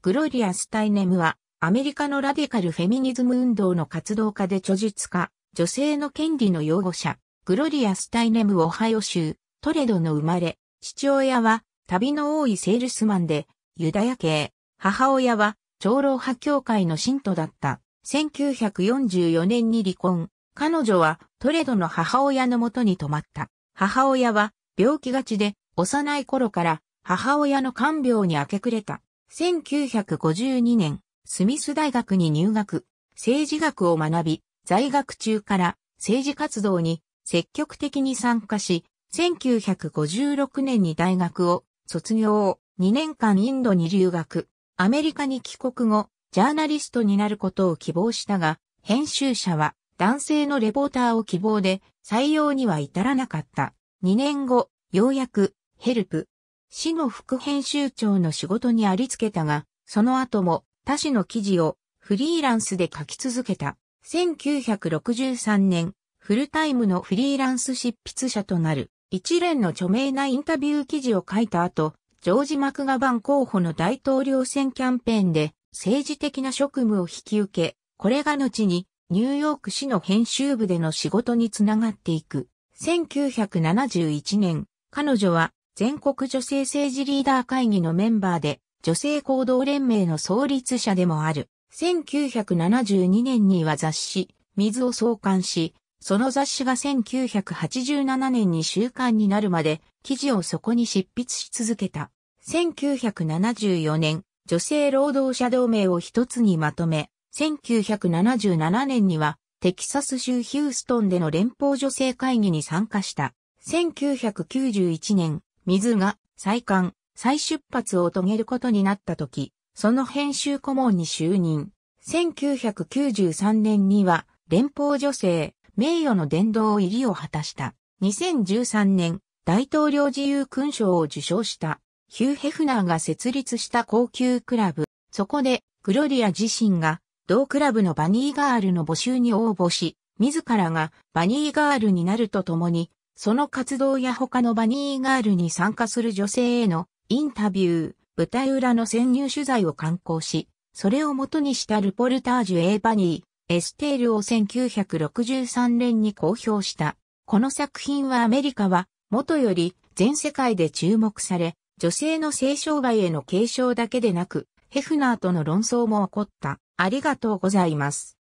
グロリアス・タイネムは、アメリカのラディカルフェミニズム運動の活動家で著述家、女性の権利の擁護者、グロリアス・タイネム・オハイオ州、トレドの生まれ、父親は、旅の多いセールスマンで、ユダヤ系、母親は、長老派教会の信徒だった。1944年に離婚。彼女はトレドの母親のもとに泊まった。母親は病気がちで幼い頃から母親の看病に明け暮れた。1952年、スミス大学に入学、政治学を学び、在学中から政治活動に積極的に参加し、1956年に大学を卒業、2年間インドに留学、アメリカに帰国後、ジャーナリストになることを希望したが、編集者は男性のレポーターを希望で採用には至らなかった。2年後、ようやくヘルプ市の副編集長の仕事にありつけたが、その後も他市の記事をフリーランスで書き続けた。1963年、フルタイムのフリーランス執筆者となる、一連の著名なインタビュー記事を書いた後、ジョージ・マクガバン候補の大統領選キャンペーンで政治的な職務を引き受け、これが後にニューヨーク市の編集部での仕事につながっていく。1971年、彼女は全国女性政治リーダー会議のメンバーで、女性行動連盟の創立者でもある。1972年には雑誌、水を創刊し、その雑誌が1987年に週刊になるまで、記事をそこに執筆し続けた。1974年、女性労働者同盟を一つにまとめ、1977年には、テキサス州ヒューストンでの連邦女性会議に参加した。1991年、水が再刊、再出発を遂げることになった時、その編集顧問に就任。1993年には、連邦女性、名誉の殿堂入りを果たした。2013年、大統領自由勲章を受賞した。ヒュー・ヘフナーが設立した高級クラブ。そこで、グロリア自身が、同クラブのバニーガールの募集に応募し、自らがバニーガールになるとともに、その活動や他のバニーガールに参加する女性へのインタビュー、舞台裏の潜入取材を刊行し、それを元にしたルポルタージュ A バニー、エステールを1963年に公表した。この作品はアメリカは、元より全世界で注目され、女性の性障害への継承だけでなく、ヘフナーとの論争も起こった。ありがとうございます。